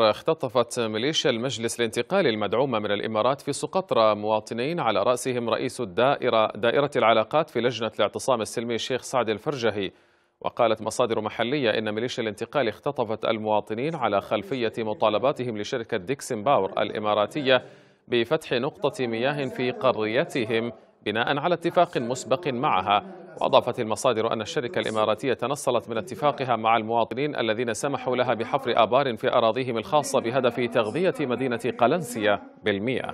اختطفت ميليشيا المجلس الانتقالي المدعومة من الإمارات في سقطرى مواطنين على رأسهم رئيس الدائرة دائرة العلاقات في لجنة الاعتصام السلمي الشيخ سعد الفرجهي وقالت مصادر محلية إن ميليشيا الانتقال اختطفت المواطنين على خلفية مطالباتهم لشركة ديكسن باور الإماراتية بفتح نقطة مياه في قريتهم بناء على اتفاق مسبق معها وأضافت المصادر أن الشركة الإماراتية تنصلت من اتفاقها مع المواطنين الذين سمحوا لها بحفر آبار في أراضيهم الخاصة بهدف تغذية مدينة قلنسية بالمياه